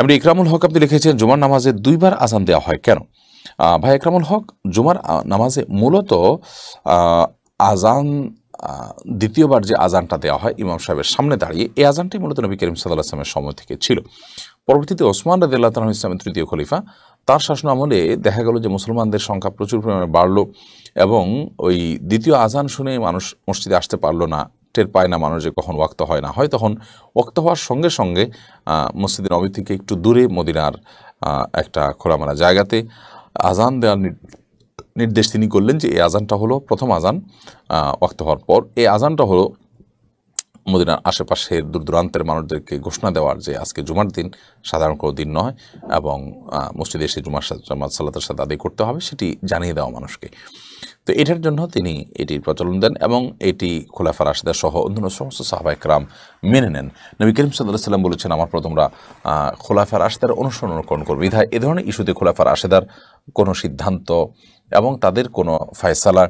এমনি ইকরামুল হক আপনি লিখেছেন জুমার নামাজে দুইবার আজান দেওয়া হয় কেন ভাই ইকরামুল হক জুমার নামাজে মূলত আজান দ্বিতীয়বার যে আজানটা দেওয়া হয় ইমাম সাহেবের সামনে দাঁড়িয়ে এই আজানটি মূলত নবী করিম সাল্লাহ আসলামের সময় থেকে ছিল পরবর্তীতে ওসমান রাজিল্লাহ তালু ইসলামের তৃতীয় খলিফা তার শাসন আমলে দেখা গেল যে মুসলমানদের সংখ্যা প্রচুর পরিমাণে বাড়ল এবং ওই দ্বিতীয় আজান শুনে মানুষ মসজিদে আসতে পারলো না টের পায় না মানুষ যে কখন ওয়াক্ত হয় না হয় তখন ওয়াক্ত হওয়ার সঙ্গে সঙ্গে মসজিদের নবী থেকে একটু দূরে মদিনার একটা খোলামেলা জায়গাতে আজান দেওয়ার নির্দেশ তিনি করলেন যে এই আজানটা হলো প্রথম আজান ওয়াক্ত হওয়ার পর এই আজানটা হলো মদিনার আশেপাশের দূর দূরান্তের মানুষদেরকে ঘোষণা দেওয়ার যে আজকে জুমার দিন সাধারণ কোনো দিন নয় এবং মসজিদে এসে জুমার জামাত সাল্লাতের সাথে আদায় করতে হবে সেটি জানিয়ে দেওয়া মানুষকে তো এটার জন্য তিনি এটির প্রচলন দেন এবং এটি খোলাফা রাশিদা সহ অন্যান্য সমস্ত সাহবাইকরাম মেনে নেন নবী করিম সাল্লাহ সাল্লাম বলেছেন আমার প্রথমরা খোলাফা রাশেদার অনুসরণ অনুকরণ করবে বিধায় এ ধরনের ইস্যুতে খোলাফা রাশেদার কোনো সিদ্ধান্ত এবং তাদের কোনো ফায়সালা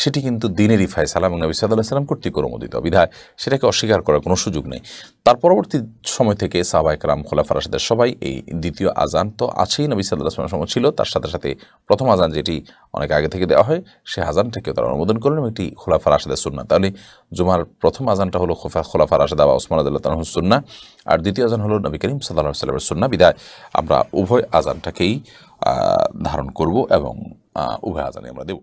সেটি কিন্তু দিনেরই ফায়সালা এবং নবী সাদাল্লাহ সাল্লাম কর্তৃক অনুমোদিত বিধায় সেটাকে অস্বীকার করার কোনো সুযোগ নেই তার পরবর্তী সময় থেকে সাহবায়ক রাম খোলা রাশেদের সবাই এই দ্বিতীয় আজান তো আছেই নবী সাল্লাহ সাল্লাম সময় ছিল তার সাথে সাথে প্রথম আজান যেটি অনেক আগে থেকে দেওয়া হয় সে আজানটাকেও তারা অনুমোদন করলেন এটি খোলা রাশেদের সুন্না তাহলে জুমার প্রথম আজানটা হলো খোফা খোলাফা রাশেদা বা ওসমান আদুল্লাহ তালহ সুন্না আর দ্বিতীয় আজান হলো নবী করিম সাল্লাহ সাল্লামের সুন্না বিধায় আমরা উভয় আজানটাকেই ধারণ করব এবং উভয় আজানে আমরা দেবো